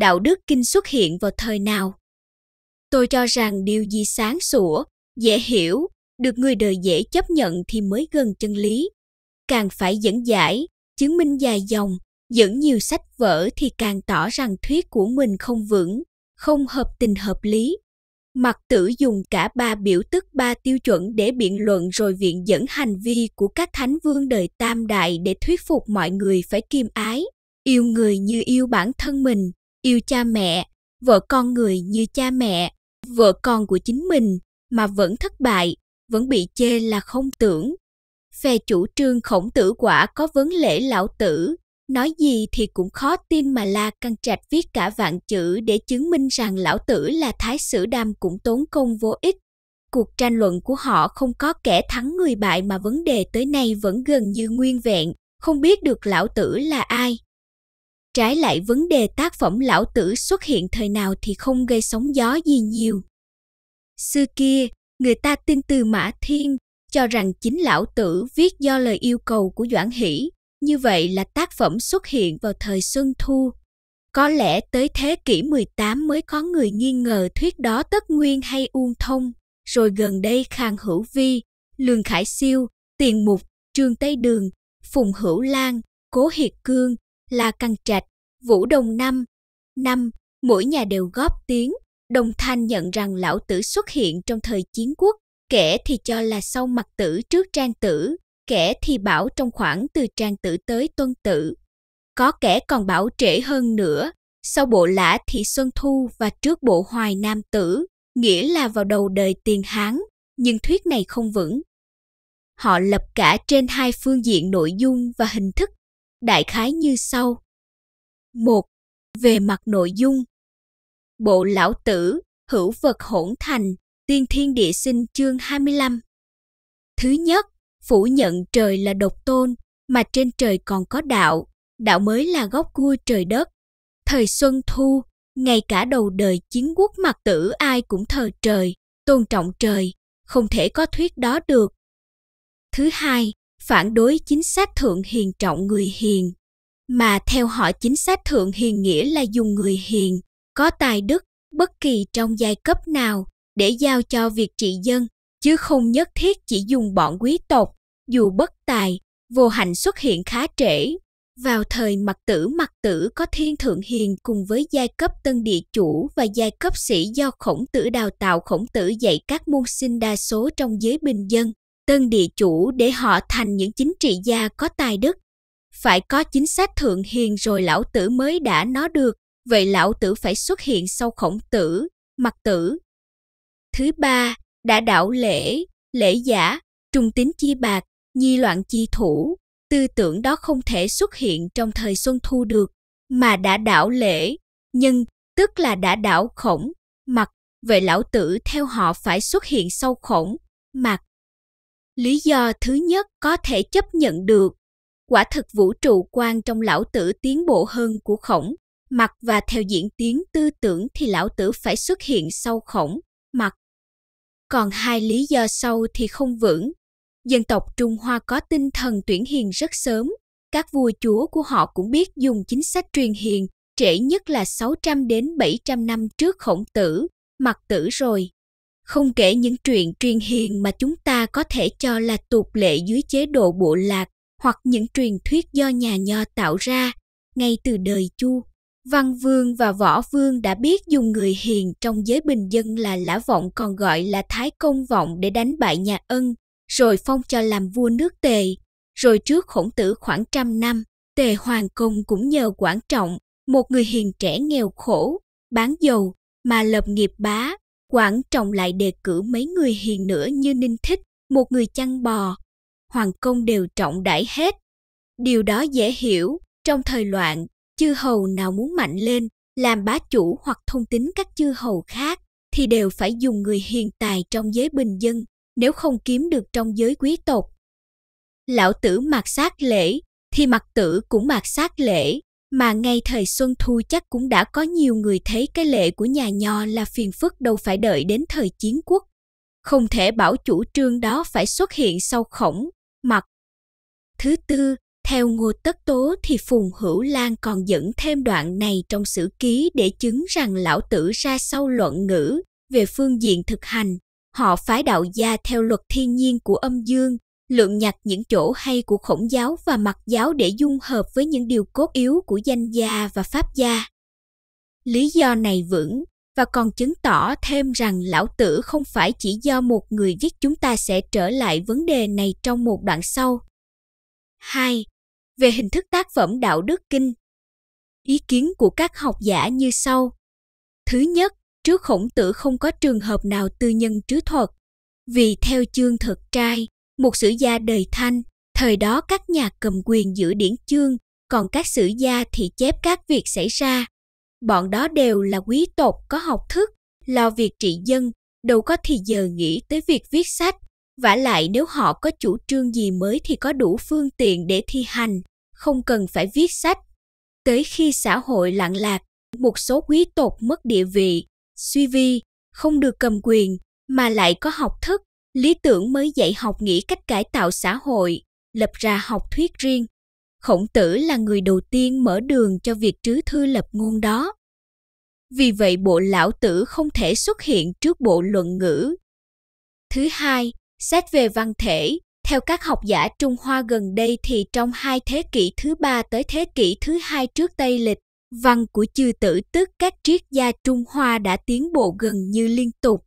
đạo đức kinh xuất hiện vào thời nào tôi cho rằng điều gì sáng sủa dễ hiểu được người đời dễ chấp nhận thì mới gần chân lý càng phải dẫn giải chứng minh dài dòng dẫn nhiều sách vở thì càng tỏ rằng thuyết của mình không vững không hợp tình hợp lý mặc tử dùng cả ba biểu tức ba tiêu chuẩn để biện luận rồi viện dẫn hành vi của các thánh vương đời tam đại để thuyết phục mọi người phải kiêm ái yêu người như yêu bản thân mình yêu cha mẹ, vợ con người như cha mẹ, vợ con của chính mình mà vẫn thất bại, vẫn bị chê là không tưởng. Về chủ trương khổng tử quả có vấn lễ lão tử, nói gì thì cũng khó tin mà La Căn Trạch viết cả vạn chữ để chứng minh rằng lão tử là thái sử đam cũng tốn công vô ích. Cuộc tranh luận của họ không có kẻ thắng người bại mà vấn đề tới nay vẫn gần như nguyên vẹn, không biết được lão tử là ai. Trái lại vấn đề tác phẩm lão tử xuất hiện thời nào thì không gây sóng gió gì nhiều. Xưa kia, người ta tin từ Mã Thiên, cho rằng chính lão tử viết do lời yêu cầu của Doãn Hỷ, như vậy là tác phẩm xuất hiện vào thời Xuân Thu. Có lẽ tới thế kỷ 18 mới có người nghi ngờ thuyết đó tất nguyên hay uông thông, rồi gần đây Khang Hữu Vi, Lương Khải Siêu, Tiền Mục, Trương Tây Đường, Phùng Hữu Lan, Cố Hiệt Cương, La Căn Trạch, Vũ Đồng Năm. Năm, mỗi nhà đều góp tiếng, đồng thanh nhận rằng lão tử xuất hiện trong thời chiến quốc, kẻ thì cho là sau mặt tử trước trang tử, kẻ thì bảo trong khoảng từ trang tử tới tuân tử. Có kẻ còn bảo trễ hơn nữa, sau bộ lã thị Xuân Thu và trước bộ hoài nam tử, nghĩa là vào đầu đời tiền Hán, nhưng thuyết này không vững. Họ lập cả trên hai phương diện nội dung và hình thức đại khái như sau. một Về mặt nội dung Bộ Lão Tử, Hữu Vật Hỗn Thành, Tiên Thiên Địa Sinh chương 25 Thứ nhất, phủ nhận trời là độc tôn, mà trên trời còn có đạo, đạo mới là gốc cua trời đất. Thời Xuân Thu, ngay cả đầu đời chiến quốc mặc tử ai cũng thờ trời, tôn trọng trời, không thể có thuyết đó được. Thứ hai, phản đối chính sách thượng hiền trọng người hiền mà theo họ chính sách thượng hiền nghĩa là dùng người hiền có tài đức bất kỳ trong giai cấp nào để giao cho việc trị dân chứ không nhất thiết chỉ dùng bọn quý tộc dù bất tài vô hạnh xuất hiện khá trễ vào thời mặc tử mặc tử có thiên thượng hiền cùng với giai cấp tân địa chủ và giai cấp sĩ do khổng tử đào tạo khổng tử dạy các môn sinh đa số trong giới bình dân tân địa chủ để họ thành những chính trị gia có tài đức. Phải có chính sách thượng hiền rồi lão tử mới đã nó được, vậy lão tử phải xuất hiện sau khổng tử, mặt tử. Thứ ba, đã đạo lễ, lễ giả, trung tính chi bạc, nhi loạn chi thủ, tư tưởng đó không thể xuất hiện trong thời xuân thu được, mà đã đảo lễ, nhân, tức là đã đảo khổng, mặt vậy lão tử theo họ phải xuất hiện sau khổng, mặt lý do thứ nhất có thể chấp nhận được quả thực vũ trụ quan trong lão tử tiến bộ hơn của khổng mặt và theo diễn tiến tư tưởng thì lão tử phải xuất hiện sau khổng mặt. còn hai lý do sau thì không vững dân tộc trung hoa có tinh thần tuyển hiền rất sớm các vua chúa của họ cũng biết dùng chính sách truyền hiền trễ nhất là 600 đến 700 năm trước khổng tử, mặc tử rồi không kể những chuyện truyền hiền mà chúng ta có thể cho là tục lệ dưới chế độ bộ lạc hoặc những truyền thuyết do nhà nho tạo ra ngay từ đời chu văn vương và võ vương đã biết dùng người hiền trong giới bình dân là lã vọng còn gọi là thái công vọng để đánh bại nhà ân rồi phong cho làm vua nước tề rồi trước khổng tử khoảng trăm năm tề hoàng công cũng nhờ quản trọng một người hiền trẻ nghèo khổ bán dầu mà lập nghiệp bá Quảng Trọng lại đề cử mấy người hiền nữa như Ninh Thích, một người chăn bò. Hoàng công đều trọng đãi hết. Điều đó dễ hiểu, trong thời loạn, chư hầu nào muốn mạnh lên, làm bá chủ hoặc thông tính các chư hầu khác, thì đều phải dùng người hiền tài trong giới bình dân, nếu không kiếm được trong giới quý tộc. Lão tử mặc sát lễ, thì mặc tử cũng mặc sát lễ, mà ngay thời xuân thu chắc cũng đã có nhiều người thấy cái lệ của nhà nho là phiền phức đâu phải đợi đến thời chiến quốc. Không thể bảo chủ trương đó phải xuất hiện sau khổng, mặt. Thứ tư, theo Ngô Tất Tố thì Phùng Hữu Lan còn dẫn thêm đoạn này trong sử ký để chứng rằng lão tử ra sau luận ngữ về phương diện thực hành. Họ phái đạo gia theo luật thiên nhiên của âm dương, lượng nhặt những chỗ hay của khổng giáo và mặt giáo để dung hợp với những điều cốt yếu của danh gia và pháp gia. Lý do này vững và còn chứng tỏ thêm rằng lão tử không phải chỉ do một người viết chúng ta sẽ trở lại vấn đề này trong một đoạn sau. 2. Về hình thức tác phẩm đạo đức kinh Ý kiến của các học giả như sau. Thứ nhất, trước khổng tử không có trường hợp nào tư nhân trứ thuật, vì theo chương thực trai, một sử gia đời thanh, thời đó các nhà cầm quyền giữ điển chương, còn các sử gia thì chép các việc xảy ra. Bọn đó đều là quý tộc có học thức, lo việc trị dân, đâu có thì giờ nghĩ tới việc viết sách. vả lại nếu họ có chủ trương gì mới thì có đủ phương tiện để thi hành, không cần phải viết sách. Tới khi xã hội lạng lạc, một số quý tộc mất địa vị, suy vi, không được cầm quyền, mà lại có học thức, Lý tưởng mới dạy học nghĩ cách cải tạo xã hội, lập ra học thuyết riêng. Khổng tử là người đầu tiên mở đường cho việc trứ thư lập ngôn đó. Vì vậy bộ lão tử không thể xuất hiện trước bộ luận ngữ. Thứ hai, xét về văn thể, theo các học giả Trung Hoa gần đây thì trong hai thế kỷ thứ ba tới thế kỷ thứ hai trước Tây lịch, văn của chư tử tức các triết gia Trung Hoa đã tiến bộ gần như liên tục.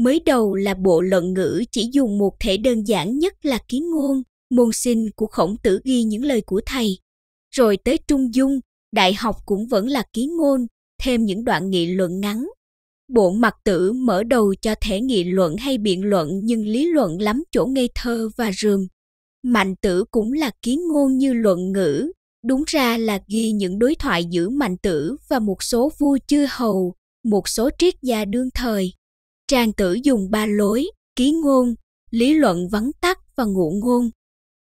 Mới đầu là bộ luận ngữ chỉ dùng một thể đơn giản nhất là kiến ngôn, môn sinh của khổng tử ghi những lời của thầy. Rồi tới trung dung, đại học cũng vẫn là kiến ngôn, thêm những đoạn nghị luận ngắn. Bộ mặt tử mở đầu cho thể nghị luận hay biện luận nhưng lý luận lắm chỗ ngây thơ và rườm. Mạnh tử cũng là kiến ngôn như luận ngữ, đúng ra là ghi những đối thoại giữa mạnh tử và một số vua chư hầu, một số triết gia đương thời. Trang tử dùng ba lối, ký ngôn, lý luận vắn tắt và ngụ ngôn.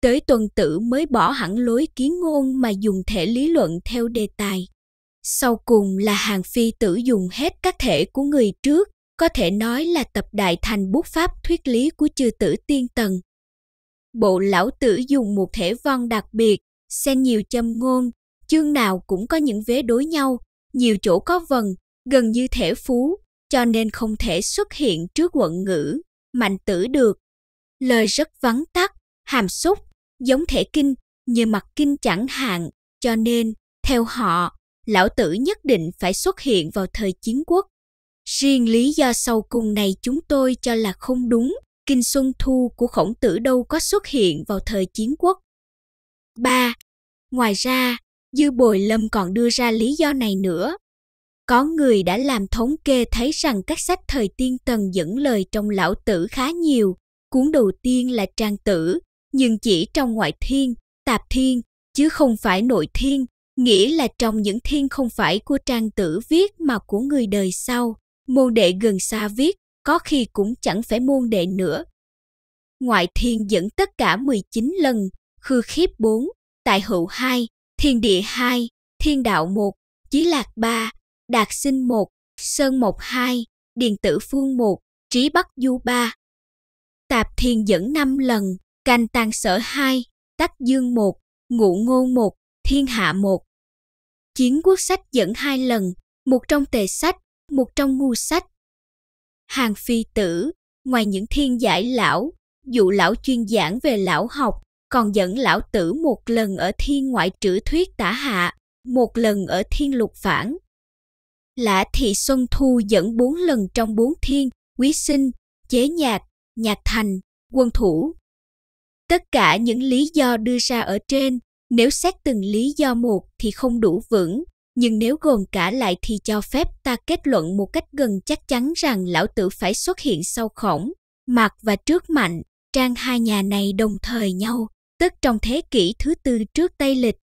Tới tuần tử mới bỏ hẳn lối ký ngôn mà dùng thể lý luận theo đề tài. Sau cùng là hàng phi tử dùng hết các thể của người trước, có thể nói là tập đại thành bút pháp thuyết lý của chư tử tiên tần. Bộ lão tử dùng một thể văn đặc biệt, xen nhiều châm ngôn, chương nào cũng có những vế đối nhau, nhiều chỗ có vần, gần như thể phú, cho nên không thể xuất hiện trước quận ngữ, mạnh tử được. Lời rất vắn tắt, hàm xúc, giống thể kinh, như mặt kinh chẳng hạn, cho nên, theo họ, lão tử nhất định phải xuất hiện vào thời chiến quốc. Riêng lý do sau cùng này chúng tôi cho là không đúng, Kinh Xuân Thu của khổng tử đâu có xuất hiện vào thời chiến quốc. 3. Ngoài ra, Dư Bồi Lâm còn đưa ra lý do này nữa, có người đã làm thống kê thấy rằng các sách thời tiên tần dẫn lời trong lão tử khá nhiều, cuốn đầu tiên là trang tử, nhưng chỉ trong ngoại thiên, tạp thiên, chứ không phải nội thiên, nghĩa là trong những thiên không phải của trang tử viết mà của người đời sau, môn đệ gần xa viết, có khi cũng chẳng phải môn đệ nữa. Ngoại thiên dẫn tất cả 19 lần, khư khiếp 4, tại hữu 2, thiên địa 2, thiên đạo 1, chí lạc 3, Đạt Sinh 1, Sơn 12, Điền Tử Phương 1, Trí Bắc Du 3. Tạp Thiền dẫn 5 lần, Canh Tàng Sở 2, Tắc Dương 1, ngũ Ngôn 1, Thiên Hạ 1. Chiến quốc sách dẫn 2 lần, một trong tề sách, một trong ngu sách. Hàng phi tử, ngoài những thiên giải lão, dụ lão chuyên giảng về lão học, còn dẫn lão tử một lần ở thiên ngoại trữ thuyết tả hạ, một lần ở thiên lục phản. Lã Thị Xuân Thu dẫn bốn lần trong bốn thiên, quý sinh, chế nhạc, nhạc thành, quân thủ. Tất cả những lý do đưa ra ở trên, nếu xét từng lý do một thì không đủ vững, nhưng nếu gồm cả lại thì cho phép ta kết luận một cách gần chắc chắn rằng lão tử phải xuất hiện sau khổng, mạc và trước mạnh, trang hai nhà này đồng thời nhau, tức trong thế kỷ thứ tư trước Tây Lịch.